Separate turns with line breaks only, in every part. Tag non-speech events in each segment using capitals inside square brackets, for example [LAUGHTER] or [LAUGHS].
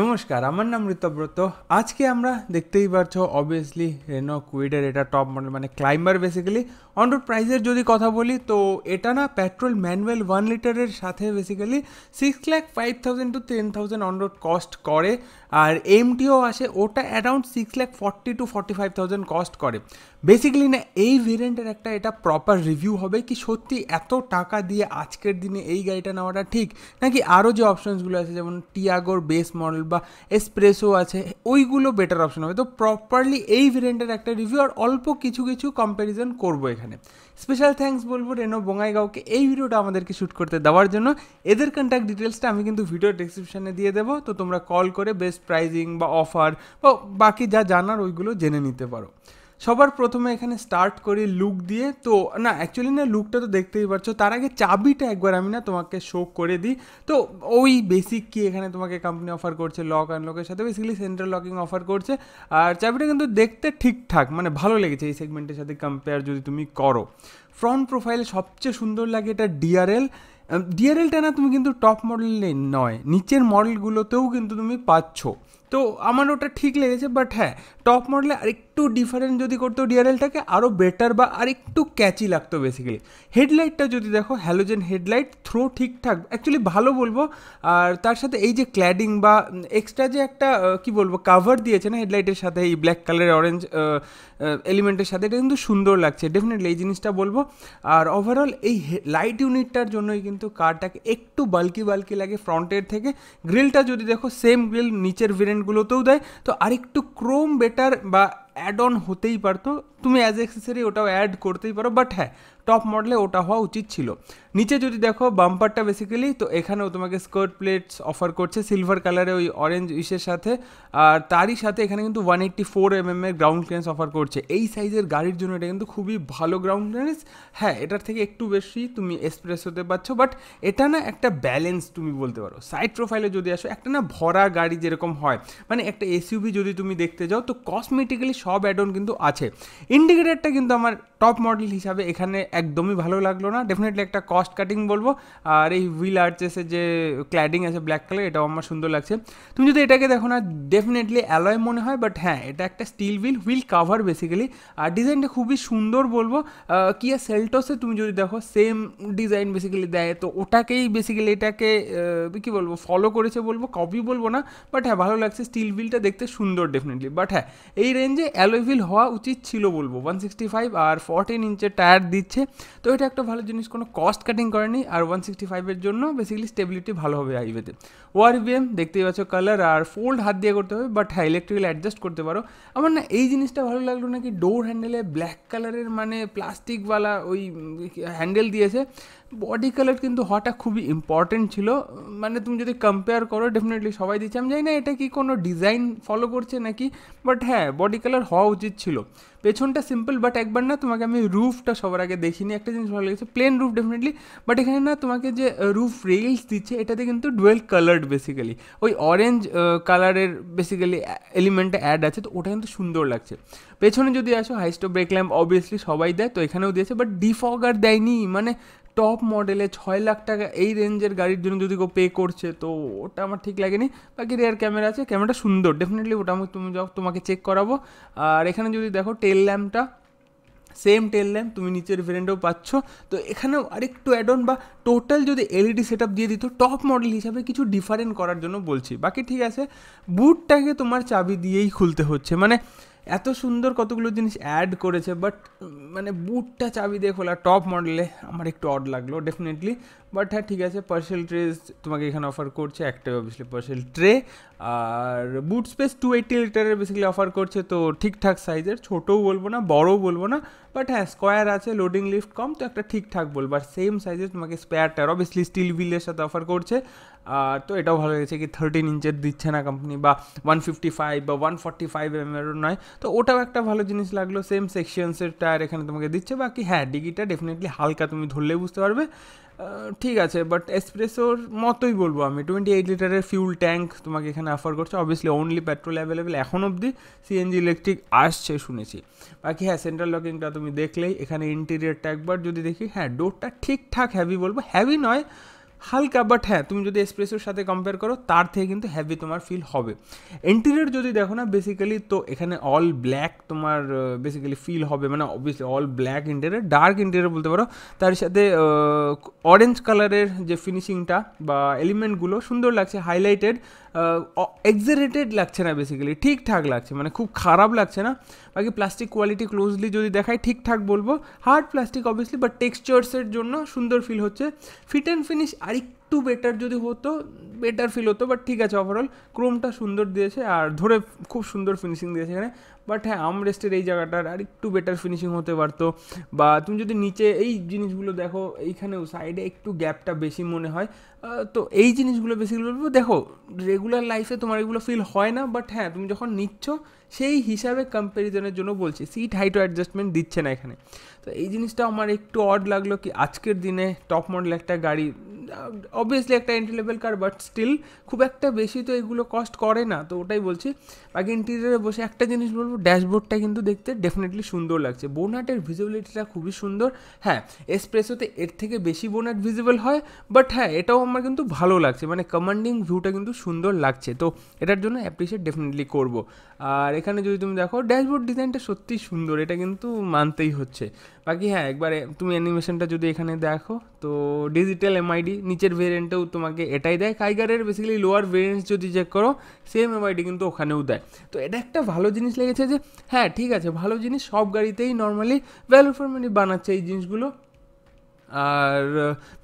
নমস্কার আমার নাম ঋতব্রত আজকে আমরা দেখতেই পারছো অবভিয়াসলি রেনো কুইডের এটা টপ মডেল মানে ক্লাইম্বার বেসিক্যালি অন রোড প্রাইসের যদি কথা বলি তো এটা না পেট্রোল ম্যানুয়াল ওয়ান লিটারের সাথে basically six lakh five thousand to ten thousand on road cost করে আর এমটিও আসে ওটা around six lakh forty to forty five thousand cost করে বেসিক্যালি না এই ভেরিয়েন্টের একটা এটা প্রপার রিভিউ হবে কি সত্যি এত টাকা দিয়ে আজকের দিনে এই গাড়িটা নেওয়াটা ঠিক নাকি আরও যে অপশানসগুলো আছে যেমন টিয়াগোর বেস মডেল বা এসপ্রেসো আছে ওইগুলো বেটার অপশন হবে তো প্রপারলি এই ভেরিয়েন্টের একটা রিভিউ আর অল্প কিছু কিছু কম্প্যারিজন করবো এখানে স্পেশাল থ্যাংকস বলবো রেনো বঙ্গাইগাঁওকে এই ভিডিওটা আমাদেরকে শ্যুট করতে দেওয়ার জন্য এদের কন্ট্যাক্ট ডিটেলসটা আমি কিন্তু ভিডিও ডিসক্রিপশানে দিয়ে দেবো তো তোমরা কল করে বেস্ট প্রাইজিং বা অফার বা বাকি যা জানার ওইগুলো জেনে নিতে পারো সবার প্রথমে এখানে স্টার্ট করি লুক দিয়ে তো না অ্যাকচুয়ালি না লুকটা তো দেখতেই পারছো তার আগে চাবিটা একবার আমি না তোমাকে শো করে দিই তো ওই বেসিক কি এখানে তোমাকে কোম্পানি অফার করছে লক অ্যান্ড লকের সাথে বেসিক্যালি সেন্ট্রাল লকিং অফার করছে আর চাবিটা কিন্তু দেখতে ঠিকঠাক মানে ভালো লেগেছে এই সেগমেন্টের সাথে কম্পেয়ার যদি তুমি করো ফ্রন্ট প্রোফাইল সবচেয়ে সুন্দর লাগে এটা ডিআরএল ডিআরএলটা না তুমি কিন্তু টপ মডেলে নয় নিচের মডেলগুলোতেও কিন্তু তুমি পাচ্ছ তো আমার ওটা ঠিক লেগেছে বাট হ্যাঁ টপ মডেলে আরেকটু ডিফারেন্ট যদি করতো ডিআরএলটাকে আরও বেটার বা আরেকটু ক্যাচি লাগতো বেসিক্যালি হেডলাইটটা যদি দেখো হ্যালোজেন হেডলাইট থ্রো ঠিকঠাক অ্যাকচুয়ালি ভালো বলবো আর তার সাথে এই যে ক্ল্যাডিং বা এক্সট্রা যে একটা কি বলবো কাভার দিয়েছে না হেডলাইটের সাথে এই ব্ল্যাক কালারের অরেঞ্জ এলিমেন্টের সাথে এটা কিন্তু সুন্দর লাগছে ডেফিনেটলি এই জিনিসটা বলবো আর ওভারঅল এই লাইট ইউনিটটার জন্যই কিন্তু কারটাকে একটু বালকি বালকি লাগে ফ্রন্টের থেকে গ্রিলটা যদি দেখো সেম গ্রিল নিচের ভেরিয়েন্ট ভেরিয়েন্টগুলোতেও দেয় তো আরেকটু ক্রোম বেটার বা অ্যাড অন হতেই পারতো তুমি অ্যাজ অ্যাক্সেসরি ওটাও অ্যাড করতেই পারো বাট হ্যাঁ টপ মডেলে ওটা হওয়া উচিত ছিল নিচে যদি দেখো বাম্পারটা বেসিক্যালি তো এখানেও তোমাকে স্কার্ট প্লেটস অফার করছে সিলভার কালারে ওই অরেঞ্জ ইসের সাথে আর তারই সাথে এখানে কিন্তু one eighty four M M এর গ্রাউন্ড ক্লিয়ারেন্স অফার করছে এই সাইজের গাড়ির জন্য এটা কিন্তু খুবই ভালো গ্রাউন্ড ক্লিয়ারেন্স হ্যাঁ এটার থেকে একটু বেশি তুমি এক্সপ্রেস হতে পারছো বাট এটা না একটা ব্যালেন্স তুমি বলতে পারো সাইড প্রোফাইলে যদি আসো একটা না ভরা গাড়ি যেরকম হয় মানে একটা এসইউভি যদি তুমি দেখতে যাও তো কসমেটিক্যালি সব অ্যাড অন কিন্তু আছে ইন্ডিকেটারটা কিন্তু আমার টপ মডেল হিসাবে এখানে একদমই ভালো লাগলো না ডেফিনেটলি একটা কস্ট কাটিং বলবো আর এই হুইল আর্চেসের যে ক্ল্যাডিং আছে ব্ল্যাক কালার এটাও আমার সুন্দর লাগছে তুমি যদি এটাকে দেখো না ডেফিনেটলি অ্যালয় মনে হয় বাট হ্যাঁ এটা একটা steel wheel wheel cover basically আর ডিজাইনটা খুবই সুন্দর বলবো কিয়া সেলটোসে তুমি যদি দেখো সেম ডিজাইন বেসিক্যালি দেয় তো ওটাকেই বেসিক্যালি এটাকে কী বলবো ফলো করেছে বলবো কপি বলবো না বাট হ্যাঁ ভালো লাগছে স্টিল হুইলটা দেখতে সুন্দর ডেফিনেটলি বাট হ্যাঁ এই রেঞ্জে অ্যালয় হুইল হওয়া উচিত ছিল বলবো বলবো ওয়ান সিক্সটি ফাইভ আর ফোরটিন ইঞ্চের টায়ার দিচ্ছে তো এটা একটা ভালো জিনিস কোনো কস্ট কাটিং করেনি আর ওয়ান সিক্সটি ফাইভের জন্য বেসিক্যালি স্টেবিলিটি ভালো হবে আইভেতে ওয়ার বিএম দেখতেই পাচ্ছ কালার আর ফোল্ড হাত দিয়ে করতে হবে বাট হ্যাঁ ইলেকট্রিক্যাল অ্যাডজাস্ট করতে পারো আমার না এই জিনিসটা ভালো লাগলো নাকি ডোর হ্যান্ডেলে ব্ল্যাক কালারের মানে প্লাস্টিকওয়ালা ওই হ্যান্ডেল দিয়েছে বডি কালার কিন্তু হওয়াটা খুবই ইম্পর্টেন্ট ছিল মানে তুমি যদি কম্পেয়ার করো ডেফিনেটলি সবাই দিচ্ছে আমি জানি না এটা কি কোনো ডিজাইন ফলো করছে নাকি বাট হ্যাঁ বডি কালার হওয়া উচিত ছিল পেছনটা সিম্পল বাট একবার না তোমাকে আমি রুফটা সবার আগে দেখিনি একটা জিনিস ভালো লেগেছে প্লেন রুফ ডেফিনেটলি বাট এখানে না তোমাকে যে রুফ রেলস দিচ্ছে এটাতে কিন্তু ডুয়েল কালার্ড বেসিক্যালি ওই অরেঞ্জ কালারের বেসিক্যালি এলিমেন্টটা অ্যাড আছে তো ওটা কিন্তু সুন্দর লাগছে পেছনে যদি আসো হাইস্টো ব্রেক ল্যাম্প অবভিয়াসলি সবাই দেয় তো এখানেও দিয়েছে বাট ডিফগার দেয়নি মানে টপ মডেলে ছয় লাখ টাকা এই রেঞ্জের গাড়ির জন্য যদি কেউ পে করছে তো ওটা আমার ঠিক লাগেনি বাকি রেয়ার ক্যামেরা আছে ক্যামেরাটা সুন্দর ডেফিনেটলি ওটা আমি তুমি তোমাকে চেক করাবো আর এখানে যদি দেখো টেল ল্যাম্পটা সেম টেল ল্যাম্প তুমি নিচের ভেরেন্ডও পাচ্ছ তো এখানেও আরেকটু অ্যাড অন বা টোটাল যদি এলইডি সেট e দিয়ে দিত টপ মডেল হিসাবে কিছু ডিফারেন্ট করার জন্য বলছি বাকি ঠিক আছে বুটটাকে তোমার চাবি দিয়েই খুলতে হচ্ছে মানে এত সুন্দর কতগুলো জিনিস অ্যাড করেছে বাট মানে বুটটা চাবি দিয়ে খোলা টপ মডেলে আমার একটু অড লাগলো ডেফিনেটলি বাট হ্যাঁ ঠিক আছে পার্সেল ট্রে তোমাকে এখানে অফার করছে একটা অবভিয়াসলি পার্সেল ট্রে আর বুট স্পেস টু এইট্টি লিটারের বেসিক্যালি অফার করছে তো ঠিকঠাক সাইজের ছোটও বলবো না বড়ও বলবো না বাট হ্যাঁ স্কোয়ার আছে লোডিং লিফট কম তো একটা ঠিকঠাক বলবো আর সেম সাইজের তোমাকে স্পেয়ার টায়ার অবভিয়াসলি স্টিল বিলের সাথে অফার করছে আর তো এটাও ভালো লেগেছে কি থার্টিন ইঞ্চের দিচ্ছে না কোম্পানি বা ওয়ান ফিফটি ফাইভ বা ওয়ান ফর্টি ফাইভ এমএরও নয় তো ওটাও একটা ভালো জিনিস লাগলো সেম সেকশনসের টায়ার এখানে তোমাকে দিচ্ছে বাকি হ্যাঁ ডিগিটা ডেফিনেটলি হালকা তুমি ধরলে বুঝতে পারবে ঠিক আছে বাট এসপ্রেসোর মতোই বলবো আমি টোয়েন্টি এইট লিটারের ফিউল ট্যাঙ্ক তোমাকে এখানে অফার করছে অবভিয়াসলি অনলি পেট্রোল অ্যাভেলেবেল এখন অবধি সিএনজি ইলেকট্রিক আসছে শুনেছি বাকি হ্যাঁ সেন্ট্রাল লকিংটা তুমি দেখলেই এখানে ইন্টেরিয়ারটা একবার যদি দেখি হ্যাঁ ডোরটা ঠিকঠাক হ্যাভি বলবো হ্যাভি নয় হালকা বাট হ্যাঁ তুমি যদি এক্সপ্রেসোর সাথে কম্পেয়ার করো তার থেকে কিন্তু হ্যাভি তোমার ফিল হবে ইন্টেরিয়র যদি দেখো না বেসিক্যালি তো এখানে অল ব্ল্যাক তোমার বেসিক্যালি ফিল হবে মানে obviously all black interior dark interior বলতে পারো তার সাথে অরেঞ্জ কালারের যে ফিনিশিংটা বা এলিমেন্টগুলো সুন্দর লাগছে হাইলাইটেড এক্সারেটেড লাগছে না বেসিক্যালি ঠিকঠাক লাগছে মানে খুব খারাপ লাগছে না বাকি প্লাস্টিক কোয়ালিটি ক্লোজলি যদি দেখাই ঠিকঠাক বলবো হার্ড প্লাস্টিক অবভিয়াসলি বাট টেক্সচার্সের জন্য সুন্দর ফিল হচ্ছে ফিট অ্যান্ড ফিনিশ আরেকটু বেটার যদি হতো বেটার ফিল হতো বাট ঠিক আছে ওভারঅল ক্রোমটা সুন্দর দিয়েছে আর ধরে খুব সুন্দর ফিনিশিং দিয়েছে এখানে বাট হ্যাঁ আমরেস্টের এই জায়গাটার আর একটু বেটার ফিনিশিং হতে পারতো বা তুমি যদি নিচে এই জিনিসগুলো দেখো এইখানেও সাইডে একটু গ্যাপটা বেশি মনে হয় তো এই জিনিসগুলো বেশি বলবো দেখো রেগুলার লাইফে তোমার এগুলো ফিল হয় না বাট হ্যাঁ তুমি যখন নিচ্ছ সেই হিসাবে কম্প্যারিজনের জন্য বলছি সিট হাইট অ্যাডজাস্টমেন্ট দিচ্ছে না এখানে তো এই জিনিসটা আমার একটু অড লাগলো কি আজকের দিনে টপ মডেল একটা গাড়ি অবভিয়াসলি একটা entry level car but still খুব একটা বেশি তো এগুলো কস্ট করে না তো ওটাই বলছি বাকি ইন্টেরিয়ারে বসে একটা জিনিস বলবো ড্যাশবোর্ডটা কিন্তু দেখতে ডেফিনেটলি সুন্দর লাগছে বোনাটের ভিজিবিলিটিটা খুবই সুন্দর হ্যাঁ এসপ্রেসোতে এর থেকে বেশি বোনাট ভিজিবল হয় বাট হ্যাঁ এটাও আমার কিন্তু ভালো লাগছে মানে কমান্ডিং ভিউটা কিন্তু সুন্দর লাগছে তো এটার জন্য অ্যাপ্রিসিয়েট ডেফিনেটলি করবো আর এখানে যদি তুমি দেখো ড্যাশবোর্ড ডিজাইনটা সত্যিই সুন্দর এটা কিন্তু মানতেই হচ্ছে বাকি হ্যাঁ একবারে তুমি অ্যানিমেশনটা যদি এখানে দেখো তো ডিজিটাল এমআইডি নিচের ভেরিয়েন্টেও তোমাকে এটাই দেয় কাইগারের বেসিক্যালি লোয়ার ভেরিয়েন্টস যদি চেক করো সেম এমআইডি কিন্তু ওখানেও দেয় তো এটা একটা ভালো জিনিস লেগেছে যে হ্যাঁ ঠিক আছে ভালো জিনিস সব গাড়িতেই নর্মালি ভ্যালু ফর মানি বানাচ্ছে এই জিনিসগুলো আর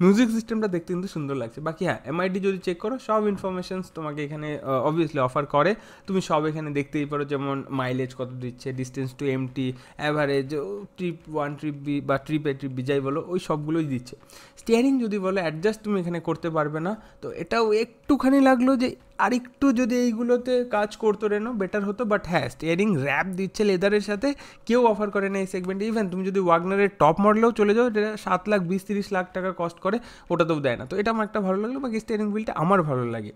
মিউজিক সিস্টেমটা দেখতে কিন্তু সুন্দর লাগছে বাকি হ্যাঁ এমআইডি যদি চেক করো সব ইনফরমেশনস তোমাকে এখানে অবভিয়াসলি অফার করে তুমি সব এখানে দেখতেই পারো যেমন মাইলেজ কত দিচ্ছে distance to empty average trip one trip B বা ট্রিপ এ ট্রিপ বিজাই বলো ওই সবগুলোই দিচ্ছে স্টিয়ারিং যদি বলো অ্যাডজাস্ট তুমি এখানে করতে পারবে না তো এটাও একটুখানি লাগলো যে আরেকটু যদি এইগুলোতে কাজ করতো রেনো বেটার হতো বাট হ্যাঁ স্টিয়ারিং র্যাপ দিচ্ছে লেদারের সাথে কেউ অফার করে না এই সেগমেন্টে ইভেন তুমি যদি ওয়াগনারের টপ মডেলেও চলে যাও যেটা সাত লাখ বিশ তিরিশ লাখ টাকা কস্ট করে ওটা তো দেয় না তো এটা আমার একটা ভালো লাগলো বাকি স্টিয়ারিং হুইলটা আমার ভালো লাগে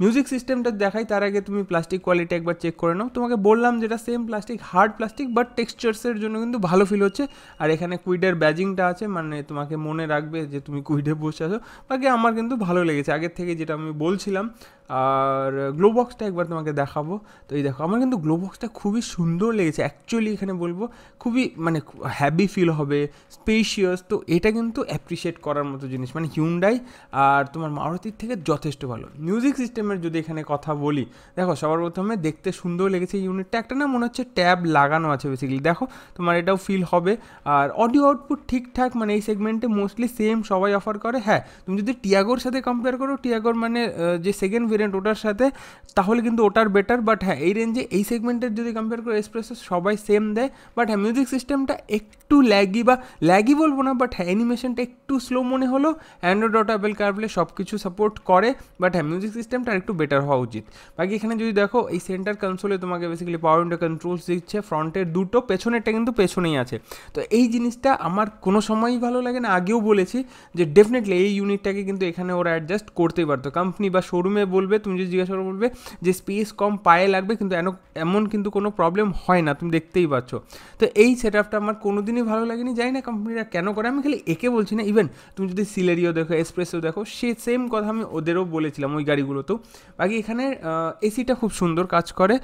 মিউজিক সিস্টেমটা দেখাই তার আগে তুমি প্লাস্টিক কোয়ালিটি একবার চেক করে নাও তোমাকে বললাম যেটা same plastic hard plastic but টেক্সচার্সের জন্য কিন্তু ভালো ফিল হচ্ছে আর এখানে কুইডের ব্যাজিংটা আছে মানে তোমাকে মনে রাখবে যে তুমি কুইডে বসে আছো বাকি আমার কিন্তু ভালো লেগেছে আগের থেকে যেটা আমি বলছিলাম আর গ্লোবক্সটা একবার তোমাকে দেখাবো তো এই দেখো আমার কিন্তু গ্লোবক্সটা খুবই সুন্দর লেগেছে অ্যাকচুয়ালি এখানে বলবো খুবই মানে হ্যাপি ফিল হবে স্পেশিয়াস তো এটা কিন্তু অ্যাপ্রিসিয়েট করার মতো জিনিস মানে হিউন্ডাই আর তোমার মারুতির থেকে যথেষ্ট ভালো মিউজিক সিস্টেমের যদি এখানে কথা বলি দেখো সবার প্রথমে দেখতে সুন্দর লেগেছে ইউনিটটা একটা না মনে হচ্ছে ট্যাব লাগানো আছে বেসিক্যালি দেখো তোমার এটাও ফিল হবে আর অডিও আউটপুট ঠিকঠাক মানে এই সেগমেন্টে মোস্টলি সেম সবাই অফার করে হ্যাঁ তুমি যদি টিয়াগোর সাথে কম্পেয়ার করো টিয়াগোর মানে যে সেকেন্ড ভেরিয়েন্ট ওটার সাথে তাহলে কিন্তু ওটার বেটার বাট হ্যাঁ এই রেঞ্জে এই সেগমেন্টের যদি কম্পেয়ার করে এক্সপ্রেসে সবাই সেম দেয় বাট হ্যাঁ মিউজিক সিস্টেমটা একটু ল্যাগি বা ল্যাগি বলবো না বাট হ্যাঁ অ্যানিমেশনটা একটু স্লো মনে হলো অ্যান্ড্রয়েড ডট অ্যাপেল কারপ্লে সব কিছু সাপোর্ট করে বাট হ্যাঁ মিউজিক সিস্টেমটা একটু বেটার হওয়া উচিত বাকি এখানে যদি দেখো এই সেন্টার কনসোলে তোমাকে বেসিক্যালি পাওয়ার উইন্ডো কন্ট্রোলস দিচ্ছে ফ্রন্টের দুটো পেছনেরটা কিন্তু পেছনেই আছে তো এই জিনিসটা আমার কোনো সময়ই ভালো লাগে না আগেও বলেছি যে ডেফিনেটলি এই ইউনিটটাকে কিন্তু এখানে ওরা অ্যাডজাস্ট করতেই পারতো কোম্পানি বা শোরুমে বল বলবে তুমি যদি জিজ্ঞাসা করে বলবে যে স্পেস কম পায়ে লাগবে কিন্তু এমন কিন্তু কোনো প্রবলেম হয় না তুমি দেখতেই পাচ্ছ তো এই সেট আপটা আমার কোনো দিনই ভালো লাগেনি জানি না কোম্পানিরা কেন করে আমি খালি একে বলছি না ইভেন তুমি যদি সিলেরিও দেখো এক্সপ্রেসেও দেখো সে সেম কথা আমি ওদেরও বলেছিলাম ওই গাড়িগুলোতেও বাকি এখানে এসিটা খুব সুন্দর কাজ করে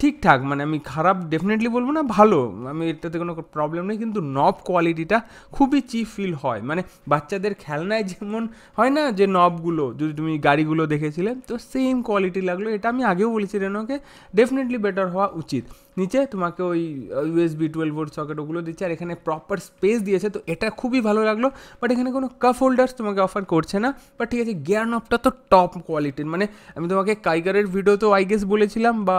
ঠিকঠাক মানে আমি খারাপ ডেফিনেটলি বলবো না ভালো আমি এটাতে কোনো প্রবলেম নেই কিন্তু নব কোয়ালিটিটা খুবই চিপ ফিল হয় মানে বাচ্চাদের খেলনায় যেমন হয় না যে নবগুলো যদি তুমি গাড়িগুলো দেখেছিলে তো সেম কোয়ালিটি লাগলো এটা আমি আগেও বলেছি রেনোকে ডেফিনেটলি বেটার হওয়া উচিত নিচে তোমাকে ওই ইউএসবি টুয়েলভ ভোল্ট সকেট ওগুলো দিচ্ছে আর এখানে প্রপার স্পেস দিয়েছে তো এটা খুবই ভালো লাগলো বাট এখানে কোনো কাপ হোল্ডার্স তোমাকে অফার করছে না বাট ঠিক আছে গিয়ার তো টপ কোয়ালিটির মানে আমি তোমাকে কাইগারের ভিডিও তো আই গেস বলেছিলাম বা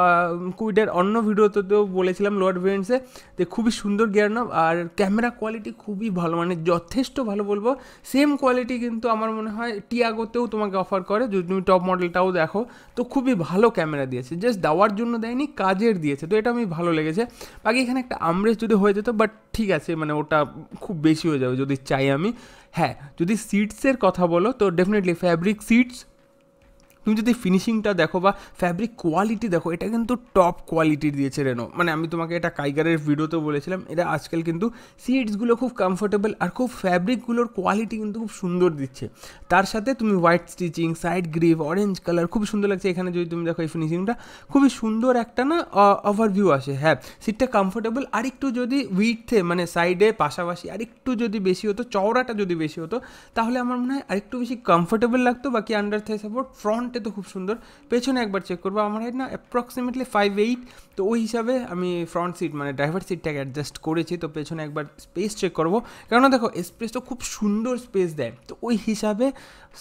কুইডের অন্য ভিডিওতে তো বলেছিলাম লোয়ার ভেন্টসে যে খুবই সুন্দর গিয়ার আর ক্যামেরা কোয়ালিটি খুবই ভালো মানে যথেষ্ট ভালো বলবো সেম কোয়ালিটি কিন্তু আমার মনে হয় টিয়াগোতেও তোমাকে অফার করে যদি তুমি টপ মডেলটাও দেখো তো খুবই ভালো ক্যামেরা দিয়েছে জাস্ট দেওয়ার জন্য দেয়নি কাজের দিয়েছে তো এটা আমি ভালো লেগেছে বাকি এখানে একটা আমরেজ যদি হয়ে যেত বাট ঠিক আছে মানে ওটা খুব বেশি হয়ে যাবে যদি চাই আমি হ্যাঁ যদি সিটসের কথা বলো তো ডেফিনেটলি ফ্যাব্রিক সিটস তুমি যদি ফিনিশিংটা দেখো বা ফ্যাব্রিক কোয়ালিটি দেখো এটা কিন্তু টপ কোয়ালিটির দিয়েছে রেনো মানে আমি তোমাকে এটা কাইগারের ভিডিওতে বলেছিলাম এটা আজকাল কিন্তু সিটসগুলো খুব কমফোর্টেবল আর খুব ফ্যাব্রিকগুলোর কোয়ালিটি কিন্তু খুব সুন্দর দিচ্ছে তার সাথে তুমি white stitching side grip orange colour খুব সুন্দর লাগছে এখানে যদি তুমি দেখো এই ফিনিশিংটা খুবই সুন্দর একটা না ওভারভিউ আসে হ্যাঁ সিটটা কমফোর্টেবল আর একটু যদি উইথে মানে সাইডে পাশাপাশি আর একটু যদি বেশি হতো চওড়াটা যদি বেশি হতো তাহলে আমার মনে হয় আরেকটু বেশি কমফোর্টেবল লাগতো বাকি আন্ডার থাই সাপোর্ট ফ্রন্ট হাইটটা তো খুব সুন্দর পেছনে একবার চেক করবো আমার হাইট না অ্যাপ্রক্সিমেটলি ফাইভ এইট তো ওই হিসাবে আমি ফ্রন্ট সিট মানে ড্রাইভার সিটটাকে অ্যাডজাস্ট করেছি তো পেছনে একবার স্পেস চেক করবো কেননা দেখো স্পেস তো খুব সুন্দর স্পেস দেয় তো ওই হিসাবে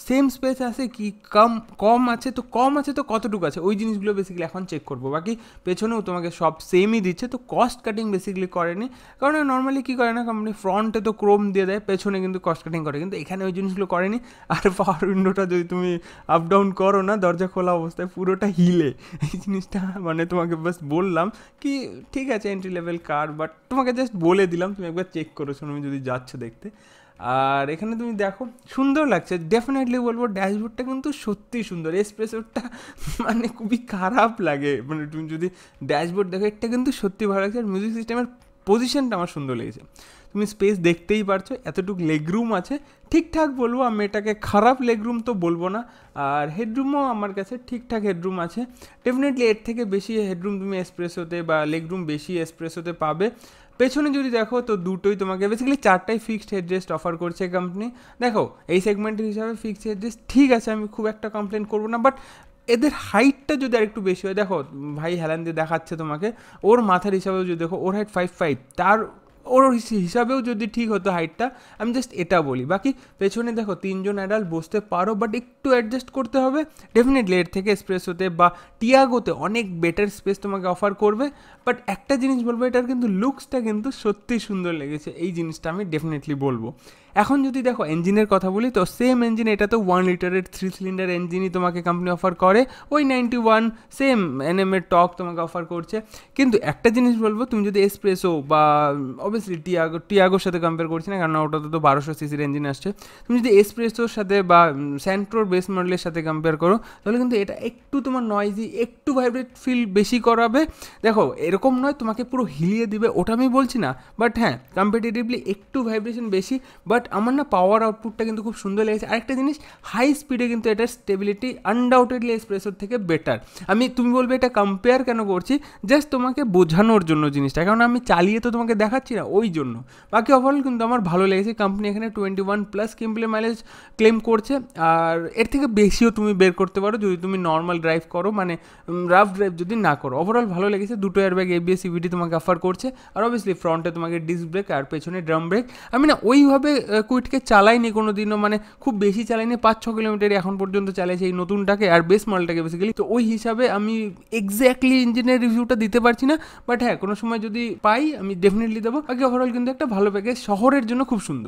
সেম স্পেস আছে কি কম কম আছে তো কম আছে তো কতটুকু আছে ওই জিনিসগুলো বেসিক্যালি এখন চেক করবো বাকি পেছনেও তোমাকে সব সেমই দিচ্ছে তো কস্ট কাটিং বেসিক্যালি করেনি কারণ নর্মালি কী করে না কোম্পানি ফ্রন্টে তো ক্রোম দিয়ে দেয় পেছনে কিন্তু কস্ট কাটিং করে কিন্তু এখানে ওই জিনিসগুলো করেনি আর পাওয়ার উইন্ডোটা যদি তুমি আপ ডাউন করো না দরজা খোলা অবস্থায় পুরোটা হিলে এই জিনিসটা মানে তোমাকে বাস বললাম কি ঠিক আছে এন্ট্রি লেভেল কার বাট তোমাকে জাস্ট বলে দিলাম তুমি একবার চেক করো শোনো যদি যাচ্ছ দেখতে আর এখানে তুমি দেখো সুন্দর লাগছে ডেফিনেটলি বলবো ড্যাশবোর্ডটা কিন্তু সত্যি সুন্দর এক্সপ্রেসরটা [LAUGHS] মানে খুবই খারাপ লাগে মানে তুমি যদি ড্যাশবোর্ড দেখো এটা কিন্তু সত্যি ভালো লাগছে আর মিউজিক সিস্টেমের পজিশনটা আমার সুন্দর লেগেছে তুমি স্পেস দেখতেই পারছো এতটুকু লেগরুম আছে ঠিকঠাক বলবো আমি এটাকে খারাপ লেগরুম তো বলবো না আর হেডরুমও আমার কাছে ঠিকঠাক হেডরুম আছে ডেফিনেটলি এর থেকে বেশি হেডরুম তুমি এক্সপ্রেস হতে বা লেগরুম বেশি এক্সপ্রেস হতে পাবে পেছনে যদি দেখো তো দুটোই তোমাকে বেসিক্যালি চারটাই ফিক্সড হেডরেস্ট অফার করছে কোম্পানি দেখো এই সেগমেন্টের হিসাবে ফিক্সড হেডরেস্ট ঠিক আছে আমি খুব একটা কমপ্লেন করবো না বাট এদের হাইটটা যদি আরেকটু বেশি হয় দেখো ভাই হেলান দিয়ে দেখাচ্ছে তোমাকে ওর মাথার হিসাবেও যদি দেখো ওর হাইট ফাইভ ফাইভ তার ওর হিসাবেও যদি ঠিক হতো হাইটটা আমি জাস্ট এটা বলি বাকি পেছনে দেখো তিনজন অ্যাডাল বসতে পারো বাট একটু অ্যাডজাস্ট করতে হবে ডেফিনেটলি এর থেকে হতে বা টিয়াগোতে অনেক বেটার স্পেস তোমাকে অফার করবে বাট একটা জিনিস বলবো এটার কিন্তু লুকসটা কিন্তু সত্যি সুন্দর লেগেছে এই জিনিসটা আমি ডেফিনেটলি বলবো এখন যদি দেখো ইঞ্জিনের কথা বলি তো সেম ইঞ্জিন এটা তো ওয়ান লিটারের থ্রি সিলিন্ডার ইঞ্জিনই তোমাকে কোম্পানি অফার করে ওই নাইনটি ওয়ান সেম এনএমের টক তোমাকে অফার করছে কিন্তু একটা জিনিস বলবো তুমি যদি এসপ্রেসো বা অবভিয়াসলি টিয়াগো টিয়াগোর সাথে কম্পেয়ার করছি না কারণ ওটাতে তো বারোশো সিসির ইঞ্জিন আসছে তুমি যদি এসপ্রেসোর সাথে বা স্যান্ট্রোর বেস মডেলের সাথে কম্পেয়ার করো তাহলে কিন্তু এটা একটু তোমার নয়েজি একটু ভাইব্রেট ফিল বেশি করাবে দেখো এরকম নয় তোমাকে পুরো হিলিয়ে দিবে ওটা আমি বলছি না বাট হ্যাঁ কম্পিটিটিভলি একটু ভাইব্রেশন বেশি বাট বাট আমার না পাওয়ার আউটপুটটা কিন্তু খুব সুন্দর লেগেছে আরেকটা জিনিস হাই স্পিডে কিন্তু এটার স্টেবিলিটি আনডাউটেডলি এক্সপ্রেসর থেকে বেটার আমি তুমি বলবে এটা কম্পেয়ার কেন করছি জাস্ট তোমাকে বোঝানোর জন্য জিনিসটা কারণ আমি চালিয়ে তো তোমাকে দেখাচ্ছি না ওই জন্য বাকি ওভারঅল কিন্তু আমার ভালো লেগেছে কোম্পানি এখানে twenty one plus kmpl mileage claim করছে আর এর থেকে বেশিও তুমি বের করতে পারো যদি তুমি নর্মাল ড্রাইভ করো মানে রাফ ড্রাইভ যদি না করো ওভারঅল ভালো লেগেছে দুটো এয়ারব্যাগ এবিএস ইভিডি তোমাকে অফার করছে আর অবভিয়াসলি ফ্রন্টে তোমাকে ডিস্ক ব্রেক আর পেছনে ড্রাম ব্রেক আমি না ওইভাবে কুইটকে চালাইনি কোনো দিনও মানে খুব বেশি চালাইনি পাঁচ ছ কিলোমিটার এখন পর্যন্ত চালিয়েছে এই নতুনটাকে আর বেস মালটাকে বেসিক্যালি তো ওই হিসাবে আমি এক্স্যাক্টলি ইঞ্জিনের রিভিউটা দিতে পারছি না বাট হ্যাঁ কোনো সময় যদি পাই আমি ডেফিনেটলি দেবো বাকি ওভারঅল কিন্তু একটা ভালো প্যাকেজ শহরের জন্য খুব সুন্দর